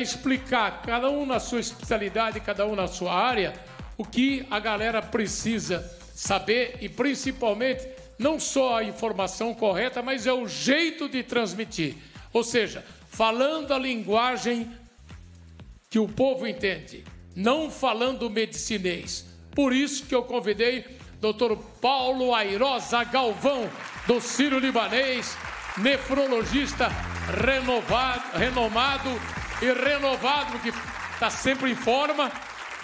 É explicar, cada um na sua especialidade, cada um na sua área, o que a galera precisa saber e principalmente não só a informação correta, mas é o jeito de transmitir. Ou seja, falando a linguagem que o povo entende, não falando medicinês. Por isso que eu convidei Dr. Paulo Airosa Galvão, do Ciro Libanês, nefrologista renovado, renomado e renovado, que está sempre em forma,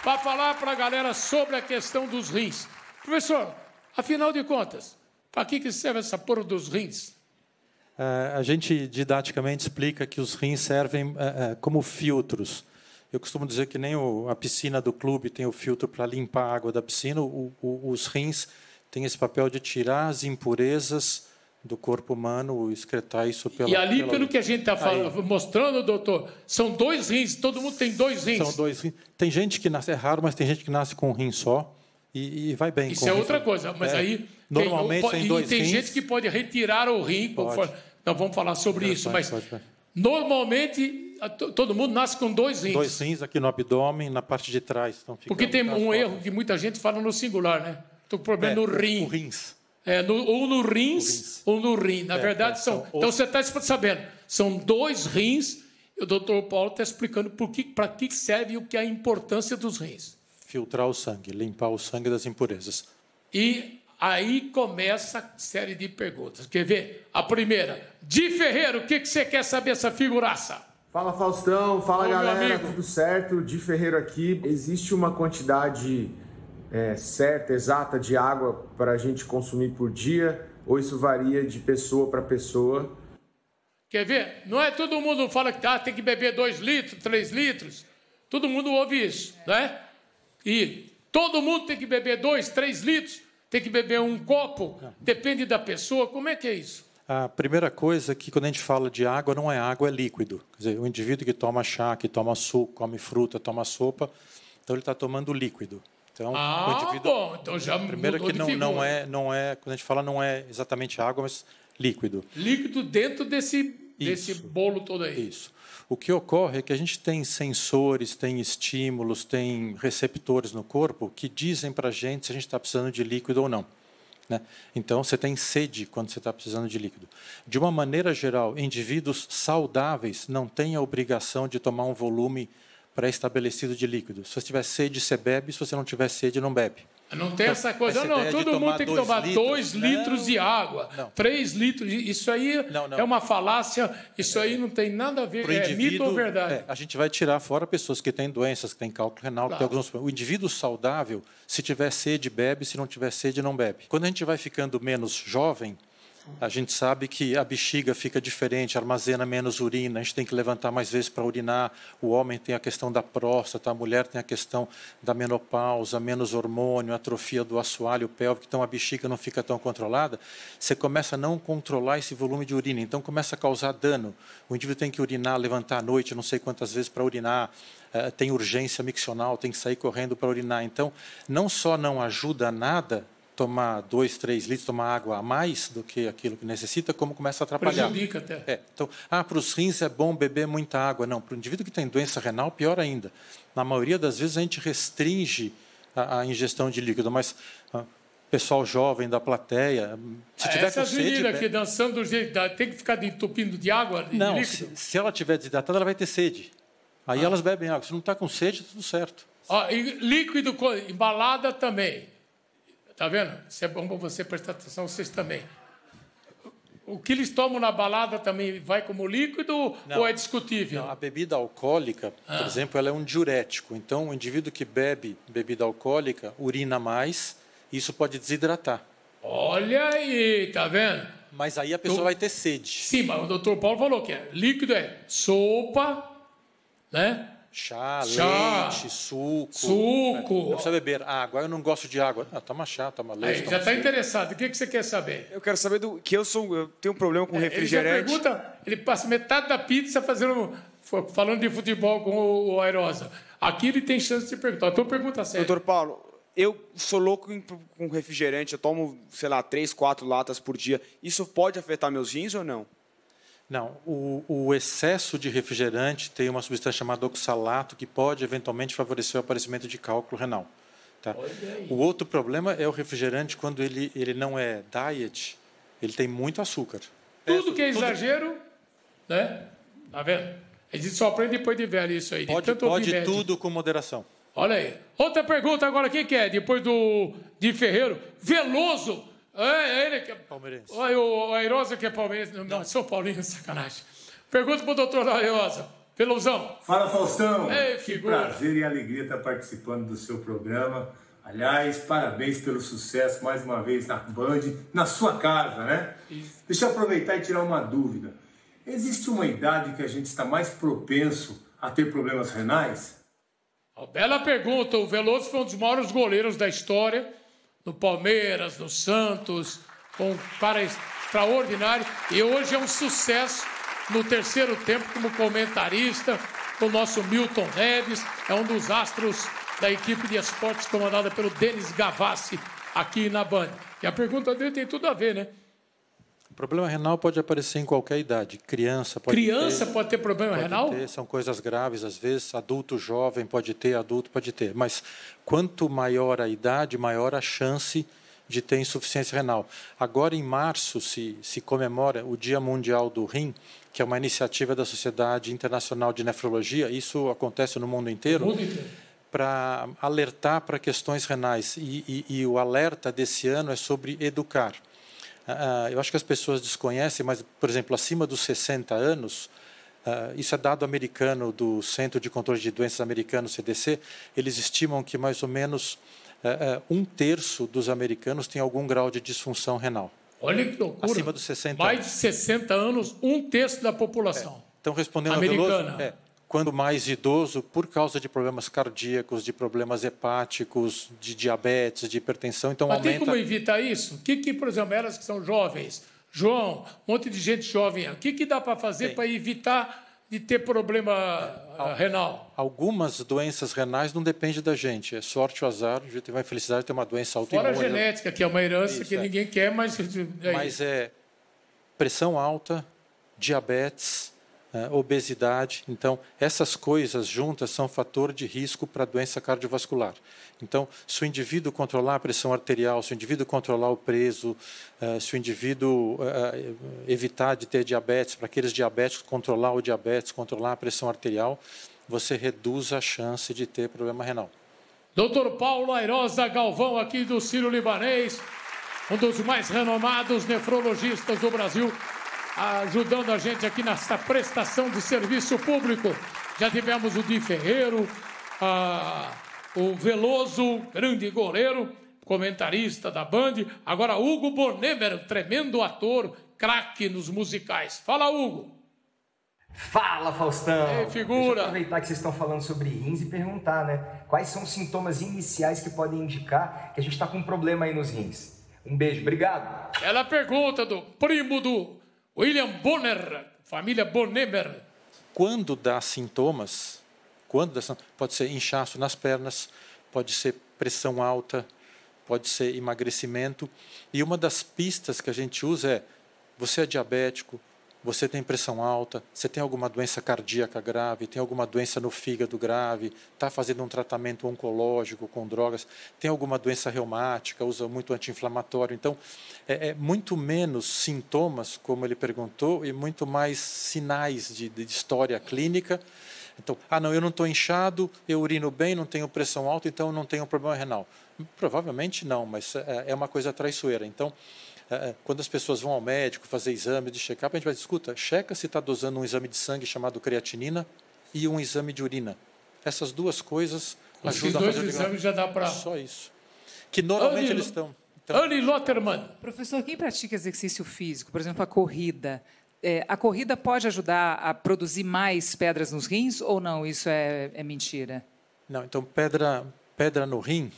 para falar para a galera sobre a questão dos rins. Professor, afinal de contas, para que, que serve essa porra dos rins? É, a gente didaticamente explica que os rins servem é, é, como filtros. Eu costumo dizer que nem a piscina do clube tem o filtro para limpar a água da piscina, os rins têm esse papel de tirar as impurezas do corpo humano, excretar isso pela... E ali, pela... pelo que a gente está mostrando, doutor, são dois rins, todo mundo tem dois rins. São dois rins. Tem gente que nasce, é raro, mas tem gente que nasce com um rim só e, e vai bem. Isso é outra coisa, mas é, aí... Normalmente tem, tem dois E tem rins. gente que pode retirar o rim, conforme... Então vamos falar sobre isso, mas pode, pode. normalmente todo mundo nasce com dois rins. Dois rins aqui no abdômen, na parte de trás. Então Porque tem um erro que muita gente fala no singular, né? Estou com problema é, no rim. O rins. É, no, ou no rins, rins, ou no rim. Na é, verdade, é, são. Então, você está sabendo, são dois rins. O doutor Paulo está explicando para que, para que serve e o que é a importância dos rins. Filtrar o sangue, limpar o sangue das impurezas. E aí começa a série de perguntas. Quer ver? A primeira. Di ferreiro o que, que você quer saber essa figuraça? Fala Faustão, fala Ô, galera, tudo certo? Di ferreiro aqui. Existe uma quantidade é, certa, exata de água para a gente consumir por dia? Ou isso varia de pessoa para pessoa? Quer ver? Não é todo mundo fala que ah, tem que beber 2 litros, 3 litros. Todo mundo ouve isso, né? E todo mundo tem que beber 2, 3 litros, tem que beber um copo, depende da pessoa. Como é que é isso? A primeira coisa é que quando a gente fala de água, não é água, é líquido. Quer dizer, o indivíduo que toma chá, que toma suco, come fruta, toma sopa, então ele está tomando líquido. Então, ah, indivíduo, bom, então já primeiro que não, não é não é quando a gente fala não é exatamente água, mas líquido. Líquido dentro desse isso, desse bolo todo aí. Isso. O que ocorre é que a gente tem sensores, tem estímulos, tem receptores no corpo que dizem para a gente se a gente está precisando de líquido ou não. Né? Então, você tem sede quando você está precisando de líquido. De uma maneira geral, indivíduos saudáveis não têm a obrigação de tomar um volume pré-estabelecido de líquido. Se você tiver sede, você bebe. Se você não tiver sede, não bebe. Não tem então, essa coisa, essa não, todo mundo tem que tomar litros. dois litros de água, não. três litros, isso aí não, é uma falácia, isso é, aí não tem nada a ver, Pro é mito ou verdade. É, a gente vai tirar fora pessoas que têm doenças, que têm cálculo renal, claro. que têm alguns O indivíduo saudável, se tiver sede, bebe, se não tiver sede, não bebe. Quando a gente vai ficando menos jovem, a gente sabe que a bexiga fica diferente, armazena menos urina, a gente tem que levantar mais vezes para urinar. O homem tem a questão da próstata, a mulher tem a questão da menopausa, menos hormônio, atrofia do assoalho pélvico, então a bexiga não fica tão controlada. Você começa a não controlar esse volume de urina, então começa a causar dano. O indivíduo tem que urinar, levantar à noite, não sei quantas vezes para urinar, eh, tem urgência miccional, tem que sair correndo para urinar. Então, não só não ajuda nada tomar dois, três litros, tomar água a mais do que aquilo que necessita, como começa a atrapalhar. Prejudica até. É. Então, ah, para os rins é bom beber muita água. Não, para o indivíduo que tem doença renal, pior ainda. Na maioria das vezes a gente restringe a, a ingestão de líquido, mas ah, pessoal jovem da plateia, se ah, tiver Essa com sede... Essa aqui é dançando do jeito tem que ficar entupindo de água, de Não, líquido? Se, se ela tiver desidratada, ela vai ter sede. Aí ah. elas bebem água. Se não está com sede, tá tudo certo. Ah, líquido, embalada também. Tá vendo? Isso é bom para você prestar atenção, vocês também. O que eles tomam na balada também vai como líquido não, ou é discutível? Não, a bebida alcoólica, ah. por exemplo, ela é um diurético. Então, o indivíduo que bebe bebida alcoólica urina mais, e isso pode desidratar. Olha aí, tá vendo? Mas aí a pessoa Do... vai ter sede. Sim, mas o doutor Paulo falou que é líquido é sopa, né? Chá, chá leite, suco. Suco. Você beber água. Eu não gosto de água. Ah, toma chá, toma leite. Aí, toma já está interessado. O que, que você quer saber? Eu quero saber do que eu sou. Eu tenho um problema com é, refrigerante. Ele pergunta. Ele passa metade da pizza fazendo falando de futebol com o, o Airosa. Aqui ele tem chance de perguntar. Então pergunta sério. Doutor Paulo, eu sou louco com refrigerante, eu tomo, sei lá, três, quatro latas por dia. Isso pode afetar meus rins ou não? Não, o, o, excesso de refrigerante tem uma substância chamada oxalato que pode eventualmente favorecer o aparecimento de cálculo renal. Tá? O outro problema é o refrigerante quando ele, ele não é diet, ele tem muito açúcar. Tudo que é tudo... exagero, né? Tá vendo? A gente só aprende depois de velho isso aí. Pode, pode tudo com moderação. Olha aí. Outra pergunta agora, quem que é? Depois do de Ferreiro, Veloso. É, é, ele que é palmeirense. O, o Airosa que é palmeirense. Não, não. São paulino, sacanagem. Pergunta para o doutor Airosa. Peluzão. Fala, Faustão. Ei, que prazer e alegria estar tá participando do seu programa. Aliás, parabéns pelo sucesso mais uma vez na Band, na sua casa, né? Isso. Deixa eu aproveitar e tirar uma dúvida. Existe uma idade que a gente está mais propenso a ter problemas renais? Bela pergunta. O Veloso foi um dos maiores goleiros da história no Palmeiras, no Santos, com um cara extraordinário. E hoje é um sucesso no terceiro tempo como comentarista, o nosso Milton Neves, é um dos astros da equipe de esportes comandada pelo Denis Gavassi aqui na Band. E a pergunta dele tem tudo a ver, né? Problema renal pode aparecer em qualquer idade. Criança pode Criança ter, pode ter problema pode renal? Ter, são coisas graves, às vezes. Adulto jovem pode ter, adulto pode ter. Mas quanto maior a idade, maior a chance de ter insuficiência renal. Agora, em março, se, se comemora o Dia Mundial do Rim, que é uma iniciativa da Sociedade Internacional de Nefrologia. Isso acontece no mundo inteiro. No mundo inteiro. Para alertar para questões renais. E, e, e o alerta desse ano é sobre educar ah, ah, eu acho que as pessoas desconhecem, mas, por exemplo, acima dos 60 anos, ah, isso é dado americano do Centro de Controle de Doenças americano, CDC, eles estimam que mais ou menos um terço dos americanos tem algum grau de disfunção renal. Olha que loucura. Acima dos 60 Mais anos. de 60 anos, um terço da população. É. Então, respondendo americana. a Veloso... É quando mais idoso, por causa de problemas cardíacos, de problemas hepáticos, de diabetes, de hipertensão. Então, Mas aumenta... tem como evitar isso? O que, que, por exemplo, elas que são jovens, João, um monte de gente jovem, o que, que dá para fazer para evitar de ter problema é, eh, renal? Algumas doenças renais não dependem da gente. É sorte ou azar, a gente vai felicidade de ter uma doença autoimune. Fora a né? genética, que é uma herança isso, que é. ninguém quer, mas... É mas isso. é pressão alta, diabetes né, obesidade. Então, essas coisas juntas são fator de risco para doença cardiovascular. Então, se o indivíduo controlar a pressão arterial, se o indivíduo controlar o preso, eh, se o indivíduo eh, evitar de ter diabetes, para aqueles diabéticos, controlar o diabetes, controlar a pressão arterial, você reduz a chance de ter problema renal. Doutor Paulo Airosa Galvão, aqui do Ciro Libanês, um dos mais renomados nefrologistas do Brasil, ajudando a gente aqui nessa prestação de serviço público. Já tivemos o Di Ferreiro, a, o Veloso, grande goleiro, comentarista da Band. Agora, Hugo Bornemer, tremendo ator, craque nos musicais. Fala, Hugo! Fala, Faustão! Ei, figura! Deixa eu aproveitar que vocês estão falando sobre rins e perguntar, né? Quais são os sintomas iniciais que podem indicar que a gente está com um problema aí nos rins? Um beijo, obrigado! Ela pergunta do primo do William Bonner, família Bonner. Quando dá sintomas, quando dá, pode ser inchaço nas pernas, pode ser pressão alta, pode ser emagrecimento. E uma das pistas que a gente usa é: você é diabético, você tem pressão alta, você tem alguma doença cardíaca grave, tem alguma doença no fígado grave, está fazendo um tratamento oncológico com drogas, tem alguma doença reumática, usa muito anti-inflamatório. Então, é, é, muito menos sintomas, como ele perguntou, e muito mais sinais de, de história clínica. Então, ah, não, eu não estou inchado, eu urino bem, não tenho pressão alta, então eu não tenho problema renal. Provavelmente não, mas é, é uma coisa traiçoeira. Então, é, é, quando as pessoas vão ao médico fazer exame de check-up, a gente vai dizer, escuta, checa se está dosando um exame de sangue chamado creatinina e um exame de urina. Essas duas coisas Os ajudam dois a fazer exames já dá para... Só isso. Que normalmente eles estão... Anne Lotterman. Professor, quem pratica exercício físico, por exemplo, a corrida, é, a corrida pode ajudar a produzir mais pedras nos rins ou não? Isso é, é mentira? Não, então pedra, pedra no rim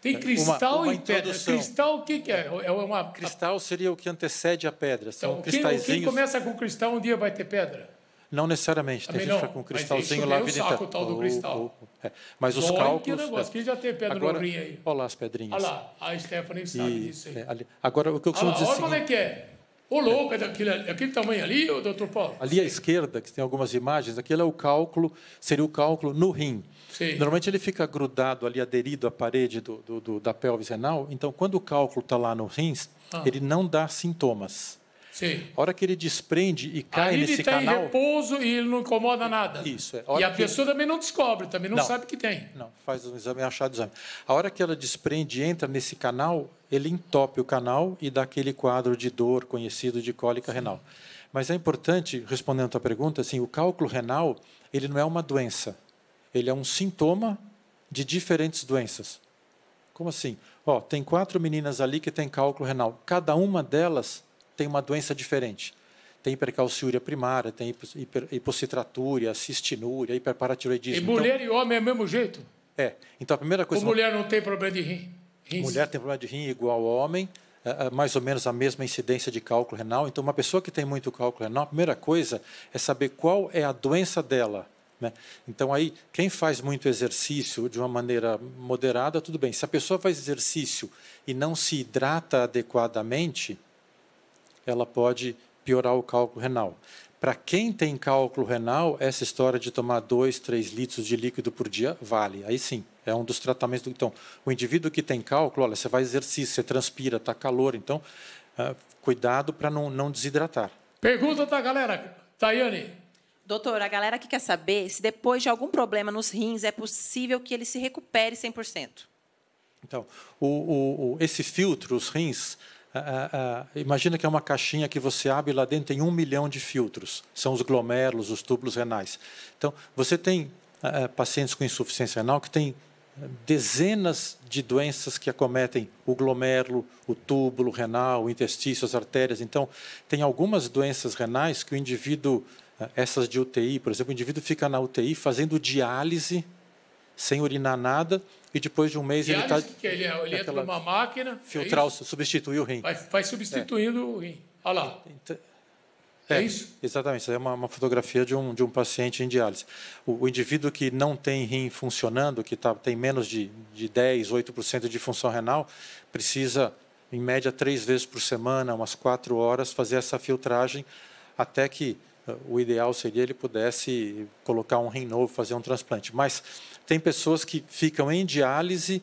tem cristal uma, uma e pedra. Cristal, o que, que é? é uma, cristal seria o que antecede a pedra. São então, cristalzinhos. Quem, quem começa com cristal, um dia vai ter pedra. Não necessariamente. Também ah, tem gente não, que com um cristalzinho lá vida é saco, tal do cristal. É, mas os cálculos. Que negócio, é. que já tem pedra agora, aí. Olha lá as pedrinhas. Olha lá, a Stephanie sabe e, disso aí. É, ali, agora, o que eu costumo olha lá, dizer. É olha assim, como é que é. Ô, louco, é daquele, aquele tamanho ali, ô, doutor Paulo? Ali à esquerda, que tem algumas imagens, aquele é o cálculo, seria o cálculo no rim. Sim. Normalmente ele fica grudado ali, aderido à parede do, do, do da pelvis renal. Então, quando o cálculo está lá no rins, ah. ele não dá sintomas. Sim. A hora que ele desprende e cai nesse tá canal... ele está em repouso e ele não incomoda nada. Isso. É. e a pessoa ele... também não descobre, também não, não, sabe que tem. Não, faz um exame, é achado o exame. A hora que ela desprende e entra nesse canal, ele entope o canal e dá aquele quadro de dor conhecido de cólica Sim. renal. Mas é importante, respondendo a tua pergunta, assim, o cálculo renal ele não é uma doença. Ele é um sintoma de diferentes doenças. Como assim? Ó, tem quatro meninas ali que têm cálculo renal. Cada uma delas tem uma doença diferente. Tem hipercalciúria primária, tem hiper, hipocitratúria, cistinúria, hiperparatiroidismo. E mulher então, e homem é o mesmo jeito? É. Então a primeira coisa. Ou mulher não tem problema de rim? Rins. Mulher tem problema de rim igual ao homem, é, é, mais ou menos a mesma incidência de cálculo renal. Então, uma pessoa que tem muito cálculo renal, a primeira coisa é saber qual é a doença dela. Né? Então, aí, quem faz muito exercício de uma maneira moderada, tudo bem. Se a pessoa faz exercício e não se hidrata adequadamente, ela pode piorar o cálculo renal. Para quem tem cálculo renal, essa história de tomar 2, 3 litros de líquido por dia vale. Aí sim, é um dos tratamentos. Do... Então, o indivíduo que tem cálculo, olha, você vai exercício, você transpira, está calor, então, uh, cuidado para não, não desidratar. Pergunta da galera, Tayane. Doutor, a galera que quer saber se depois de algum problema nos rins é possível que ele se recupere 100%. Então, o, o, o esse filtro, os rins, é, é, é. imagina que é uma caixinha que você abre lá dentro tem um milhão de filtros. São os glomérulos, os túbulos renais. Então, você tem pacientes com insuficiência renal que têm dezenas de doenças que acometem o glomérulo, o túbulo renal, o intestício, as artérias. Então, tem algumas doenças renais que o indivíduo, essas de UTI, por exemplo, o indivíduo fica na UTI fazendo diálise sem urinar nada, e depois de um mês ele está. que ele, é, ele entra numa máquina. Filtrar, é substituir o rim. Vai, vai substituindo é. o rim. Olha lá. Então, é, é, isso? Exatamente. Isso é uma, uma, fotografia de um, de um paciente em diálise. O, o indivíduo que não tem rim funcionando, que tá, tem menos de, de 10, 8% de função renal, precisa, em média, três vezes por semana, umas quatro horas, fazer essa filtragem até que eh, o ideal seria ele pudesse colocar um rim novo, fazer um transplante. Mas tem pessoas que ficam em diálise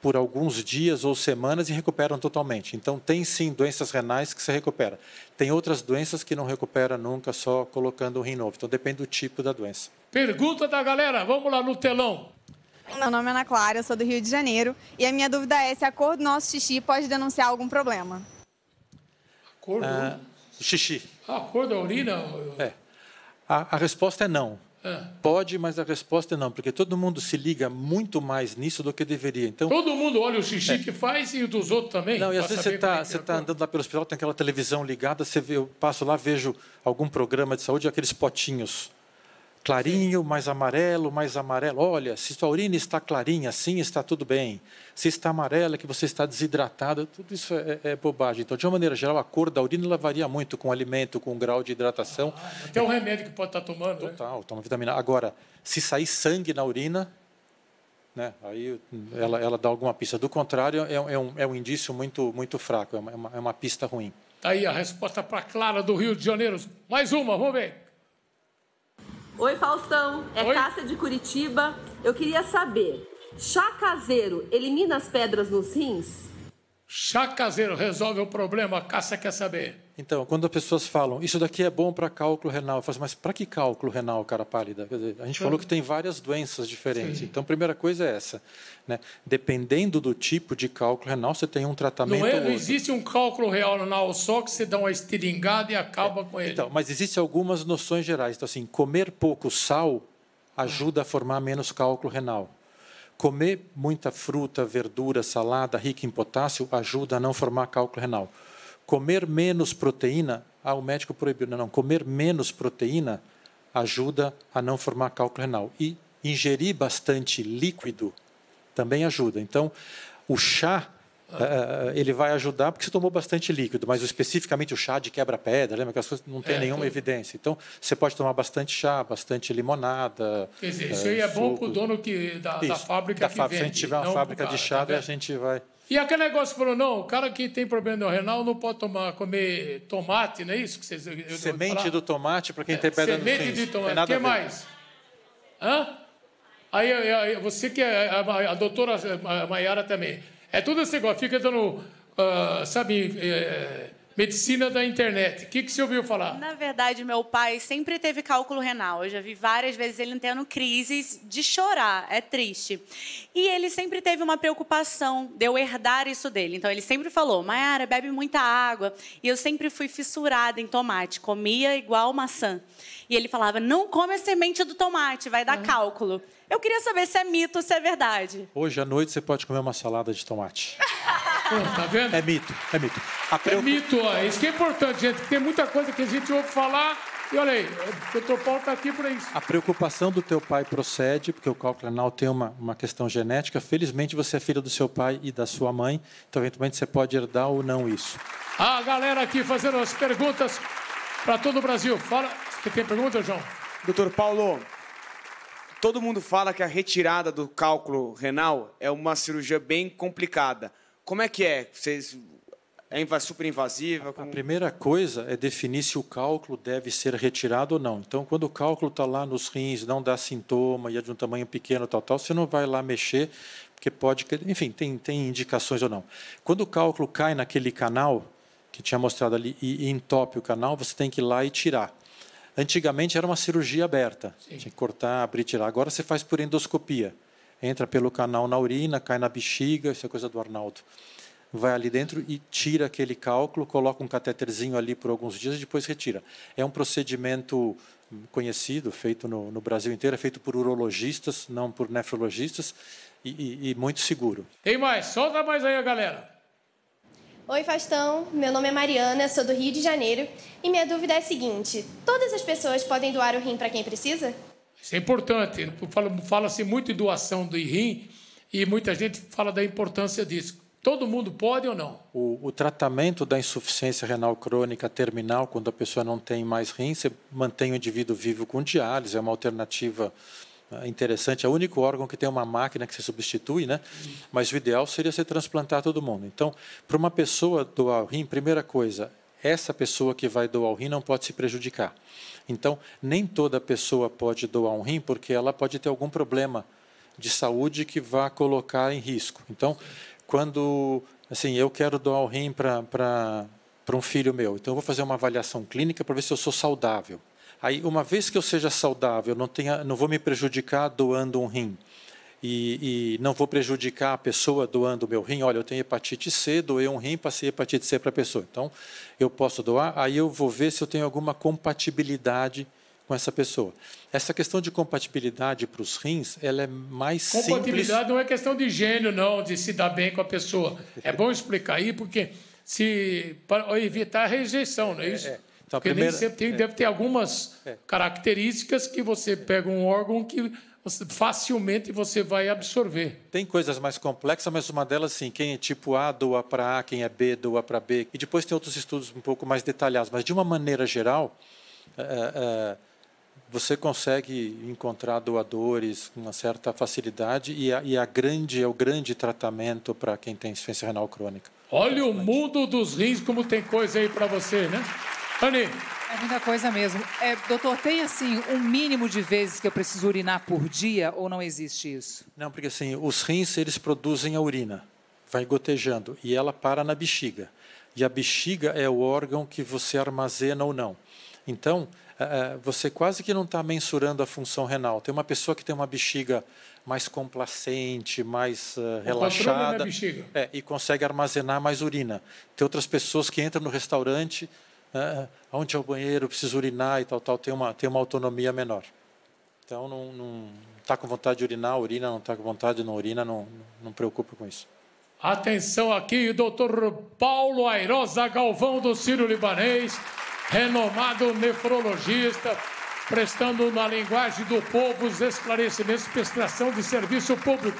por alguns dias ou semanas e recuperam totalmente. Então, tem sim doenças renais que se recupera. Tem outras doenças que não recupera nunca só colocando o rim novo. Então, depende do tipo da doença. Pergunta da galera, vamos lá no telão. Meu nome é Ana Clara, eu sou do Rio de Janeiro e a minha dúvida é se a cor do nosso xixi pode denunciar algum problema. A cor do ah, xixi. A cor da urina? É. A, a resposta é não. É. Pode, mas a resposta é não, porque todo mundo se liga muito mais nisso do que deveria. Então, todo mundo olha o xixi é. que faz e o dos outros também. Não, e às vezes você está é, é tá andando lá pelo hospital, tem aquela televisão ligada, você vê, eu passo lá, vejo algum programa de saúde, aqueles potinhos clarinho, mais amarelo, mais amarelo. Olha, se sua urina está clarinha, sim, está tudo bem. Se está amarela, que você está desidratada, tudo isso é, é, é, bobagem. Então, de uma maneira geral, a cor da urina ela varia muito com o alimento, com o grau de hidratação. Ah, um remédio que pode estar tá tomando. Né? Total, né? toma vitamina. Agora, se sair sangue na urina, né, aí ela, ela dá alguma pista. Do contrário, é, é, um, é um indício muito, muito fraco, é uma, é uma é pista ruim. Está aí a resposta para Clara do Rio de Janeiro. Mais uma, vamos ver. Oi, Faustão. É Oi. Cássia de Curitiba. Eu queria saber, chá caseiro elimina as pedras nos rins? Chá caseiro resolve o problema, a Cássia quer saber. Então, quando as pessoas falam, isso daqui é bom para cálculo renal, eu falo, assim, mas para que cálculo renal, cara pálida? Dizer, a gente falou que tem várias doenças diferentes. Sim. Então, a primeira coisa é essa. Né? Dependendo do tipo de cálculo renal, você tem um tratamento. Não, é, não existe um cálculo renal só que você dá uma estiringada e acaba é, com ele. Então, mas existem algumas noções gerais. Então, assim, comer pouco sal ajuda a formar menos cálculo renal. Comer muita fruta, verdura, salada rica em potássio ajuda a não formar cálculo renal comer menos proteína, ah, o médico proibiu. Não, não, comer menos proteína ajuda a não formar cálculo renal. E ingerir bastante líquido também ajuda. Então, o chá Uh, ele vai ajudar porque você tomou bastante líquido, mas especificamente o chá de quebra-pedra, lembra que as coisas não tem é, nenhuma então... evidência. Então, você pode tomar bastante chá, bastante limonada. Quer dizer, isso aí é bom para o dono que, da, da fábrica da que fábrica, vende. Se a gente tiver uma fábrica cara, de chá, tá a gente vai. E aquele negócio falou: não, o cara que tem problema renal não pode tomar, comer tomate, não é isso que vocês. Eu, semente do tomate para quem é, tá tem pedra no Semente de tomate. O que mais? Hã? Aí, aí, você que é, é a, a, a doutora Maiara também. É tudo esse negócio, fica dando, uh, sabe, é, Medicina da internet. O que, que você ouviu falar? Na verdade, meu pai sempre teve cálculo renal. Eu já vi várias vezes ele tendo crises de chorar. É triste. E ele sempre teve uma preocupação de eu herdar isso dele. Então, ele sempre falou: Mayara, bebe muita água. E eu sempre fui fissurada em tomate. Comia igual maçã. E ele falava: não come a semente do tomate, vai dar uhum. cálculo. Eu queria saber se é mito ou se é verdade. Hoje à noite você pode comer uma salada de tomate. tá vendo? É mito, é mito. É preocup... É mito, ó. Isso que é importante, gente. Tem muita coisa que a gente ouve falar e olha aí, o doutor Paulo está aqui para isso. A preocupação do teu pai procede, porque o cálculo anal tem uma, uma questão genética. Felizmente, você é filha do seu pai e da sua mãe, então, eventualmente, você pode herdar ou não isso. A galera aqui fazendo as perguntas para todo o Brasil. Fala. Você tem pergunta, João? Doutor Paulo, todo mundo fala que a retirada do cálculo renal é uma cirurgia bem complicada. Como é que é? Vocês é super invasiva? Como... A primeira coisa é definir se o cálculo deve ser retirado ou não. Então, quando o cálculo está lá nos rins, não dá sintoma e é de um tamanho pequeno, tal, tal, você não vai lá mexer, porque pode. Enfim, tem, tem indicações ou não. Quando o cálculo cai naquele canal que tinha mostrado ali e entope o canal, você tem que ir lá e tirar. Antigamente era uma cirurgia aberta, Sim. tinha que cortar, abrir, tirar. Agora você faz por endoscopia. Entra pelo canal na urina, cai na bexiga, isso é coisa do Arnaldo. Vai ali dentro e tira aquele cálculo, coloca um cateterzinho ali por alguns dias e depois retira. É um procedimento conhecido, feito no, no Brasil inteiro, é feito por urologistas, não por nefrologistas, e, e, e muito seguro. Tem mais, solta mais aí a galera. Oi, Faustão. Meu nome é Mariana, sou do Rio de Janeiro e minha dúvida é a seguinte: todas as pessoas podem doar o rim para quem precisa? Isso é importante. Fala-se muito em doação do rim e muita gente fala da importância disso. Todo mundo pode ou não? O, o, tratamento da insuficiência renal crônica terminal, quando a pessoa não tem mais rim, você mantém o indivíduo vivo com diálise, é uma alternativa é interessante, é o único órgão que tem uma máquina que se substitui, né? mas o ideal seria se transplantar todo mundo. Então, para uma pessoa doar o rim, primeira coisa, essa pessoa que vai doar o rim não pode se prejudicar. Então, nem toda pessoa pode doar um rim porque ela pode ter algum problema de saúde que vá colocar em risco. Então, quando assim, eu quero doar o rim para um filho meu, então eu vou fazer uma avaliação clínica para ver se eu sou saudável. Aí, uma vez que eu seja saudável, não, tenha, não vou me prejudicar doando um rim. E, e, não vou prejudicar a pessoa doando o meu rim. Olha, eu tenho hepatite C, doei um rim, passei hepatite C para a pessoa. Então, eu posso doar, aí eu vou ver se eu tenho alguma compatibilidade com essa pessoa. Essa questão de compatibilidade para os rins, ela é mais compatibilidade simples. não é questão de gênio, não, de se dar bem com a pessoa. É bom explicar aí, porque se para evitar a rejeição, não é, é isso? É, é. Então, Porque primeira... nem sempre tem, é. deve ter algumas é. características que você pega um órgão que você, facilmente você vai absorver. Tem coisas mais complexas, mas uma delas, sim, quem é tipo A doa para A, quem é B doa para B. E depois tem outros estudos um pouco mais detalhados. Mas, de uma maneira geral, é, é, é, você consegue encontrar doadores com uma certa facilidade e a, e a grande é o grande tratamento para quem tem insuficiência renal crônica. Olha o mundo dos rins como tem coisa aí para você, né? Dani. É muita coisa mesmo. É, doutor, tem assim um mínimo de vezes que eu preciso urinar por dia ou não existe isso? Não, porque assim, os rins eles produzem a urina, vai gotejando e ela para na bexiga. E a bexiga é o órgão que você armazena ou não. Então, é, é, você quase que não está mensurando a função renal. Tem uma pessoa que tem uma bexiga mais complacente, mais eh, é relaxada, é, e consegue armazenar mais urina. Tem outras pessoas que entram no restaurante, é, é. ah, onde é o banheiro, preciso urinar e tal, tal, tem uma, tem uma autonomia menor. Então, não está com vontade de urinar, urina, não está com vontade, não urina, não, não preocupa com isso. Atenção aqui, doutor Paulo Airosa Galvão do Ciro Libanês, renomado nefrologista, prestando na linguagem do povo os esclarecimentos, prestação de serviço público.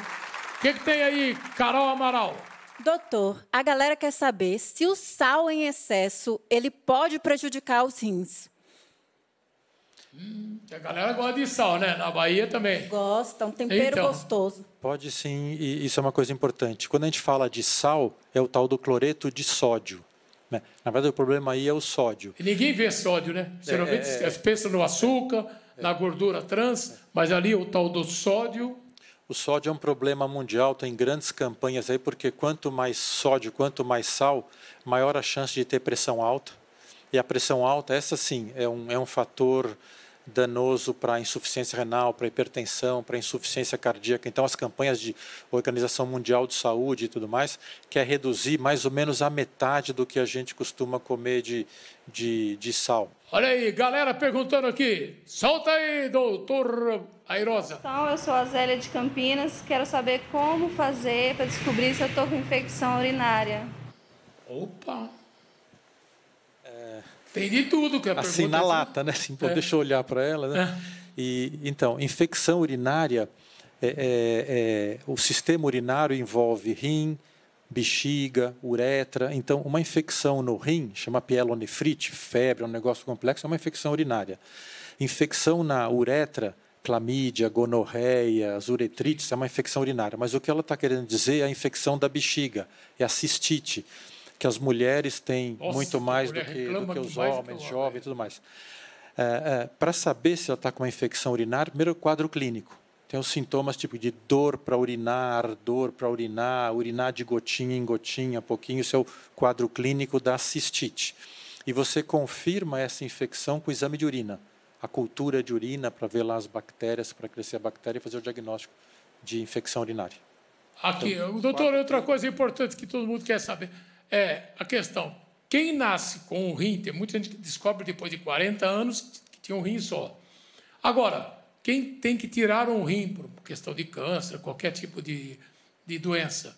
O que, que tem aí, Carol Amaral? Doutor, a galera quer saber se o sal em excesso ele pode prejudicar os rins. Hum, a galera gosta de sal, né? Na Bahia também. Gosta, um tempero então, gostoso. Pode sim, e isso é uma coisa importante. Quando a gente fala de sal, é o tal do cloreto de sódio. Né? Na verdade, o problema aí é o sódio. E ninguém vê sódio, né? É, Geralmente é, é, é, pensam no açúcar, é. na gordura trans, mas ali o tal do sódio o sódio é um problema mundial, tem grandes campanhas aí, porque quanto mais sódio, quanto mais sal, maior a chance de ter pressão alta. E a pressão alta, essa sim, é um, é um fator danoso para insuficiência renal, para hipertensão, para insuficiência cardíaca. Então, as campanhas de Organização Mundial de Saúde e tudo mais, quer reduzir mais ou menos a metade do que a gente costuma comer de, de, de sal. Olha aí, galera perguntando aqui. Solta aí, doutor Airosa. Então, eu sou a Zélia de Campinas. Quero saber como fazer para descobrir se eu estou com infecção urinária. Opa! Tem de tudo que a Assim na é lata, né? Assim, pô, é. Deixa eu olhar para ela, né? É. E, então, infecção urinária, é, é, é, o sistema urinário envolve rim, bexiga, uretra. Então, uma infecção no rim, chama pielonefrite, febre, é um negócio complexo, é uma infecção urinária. Infecção na uretra, clamídia, gonorreia, as uretrites, é uma infecção urinária. Mas o que ela está querendo dizer é a infecção da bexiga, é a cistite que as mulheres têm Nossa, muito mais do que, do que, os homens, que jovens e tudo mais. É, é, para saber se ela está com uma infecção urinária, primeiro o quadro clínico. Tem os sintomas tipo de dor para urinar, dor para urinar, urinar de gotinha em gotinha, pouquinho, isso é o quadro clínico da cistite. E você confirma essa infecção com o exame de urina, a cultura de urina para ver lá as bactérias, para crescer a bactéria e fazer o diagnóstico de infecção urinária. Aqui, então, doutor, outra coisa importante que todo mundo quer saber é a questão: quem nasce com um rim, tem muita gente que descobre depois de 40 anos que tinha um rim só. Agora, quem tem que tirar um rim por questão de câncer, qualquer tipo de, de doença,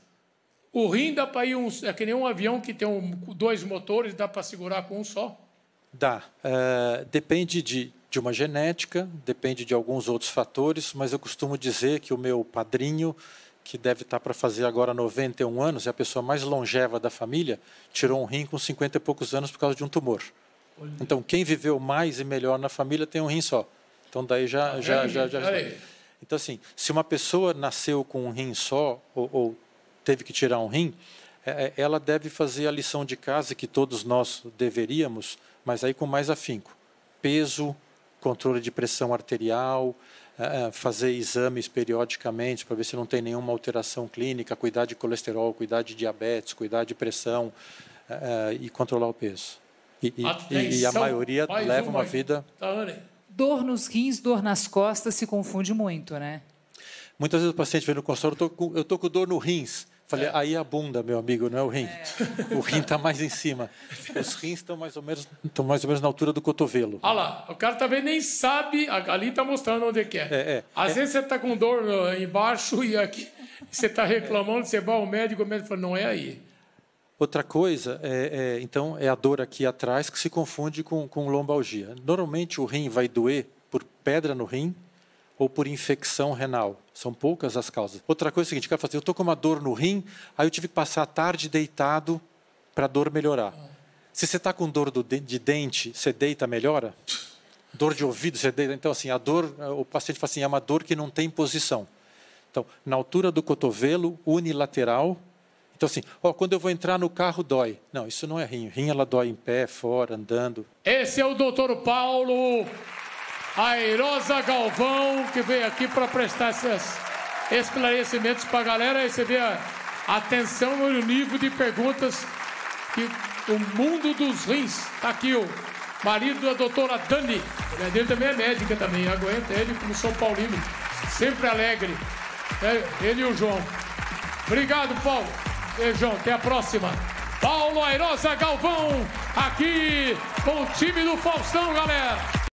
o rim dá para ir um, é que nem um avião que tem um, dois motores, dá para segurar com um só? Dá. É, depende de, de uma genética, depende de alguns outros fatores, mas eu costumo dizer que o meu padrinho que deve estar para fazer agora 91 anos, é a pessoa mais longeva da família, tirou um rim com 50 e poucos anos por causa de um tumor. Então, quem viveu mais e melhor na família tem um rim só. Então, daí já. já, já, já, já. Então, assim, se uma pessoa nasceu com um rim só, ou, ou teve que tirar um rim, é, é, ela deve fazer a lição de casa que todos nós deveríamos, mas aí com mais afinco: peso, controle de pressão arterial, é, é, fazer exames periodicamente para ver se não tem nenhuma alteração clínica, cuidar de colesterol, cuidar de diabetes, cuidar de pressão é, e controlar o peso. E, e, e a maioria Mais leva uma, vida. Tá, dor nos rins, dor nas costas se confunde muito, né? Muitas vezes o paciente vem no consultório, eu estou com dor no rins. Falei, é. aí a bunda, meu amigo, não é o rim. É. O rim está mais em cima. Os rins estão mais, ou menos, estão mais ou menos na altura do cotovelo. Olha lá, o cara também tá nem sabe, ali está mostrando onde é que é. é, é Às é. vezes você está com dor embaixo e aqui você está reclamando, você vai ao médico, o médico fala, não é aí. Outra coisa, é, então, é a dor aqui atrás que se confunde com, com lombalgia. Normalmente o rim vai doer por pedra no rim ou por infecção renal. São poucas as causas. Outra coisa é o seguinte, cara, assim, eu estou com uma dor no rim, aí eu tive que passar a tarde deitado para a dor melhorar. Se você está com dor de dente, você deita, melhora? Dor de ouvido, você deita. Então, assim, a dor, o paciente fala assim, é uma dor que não tem posição. Então, na altura do cotovelo, unilateral. Então, assim, ó, quando eu vou entrar no carro, dói. Não, isso não é rim. Rim, ela dói em pé, fora, andando. Esse é o doutor Paulo a Eirosa Galvão, que veio aqui para prestar esses esclarecimentos para a galera. Aí você vê a atenção no nível de perguntas que o mundo dos rins. Está aqui o marido da doutora Dani. ele é também é médica também, aguenta ele como São Paulino, sempre alegre. É, ele e o João. Obrigado, Paulo. E João, até a próxima. Paulo Airosa Galvão, aqui com o time do Faustão, galera.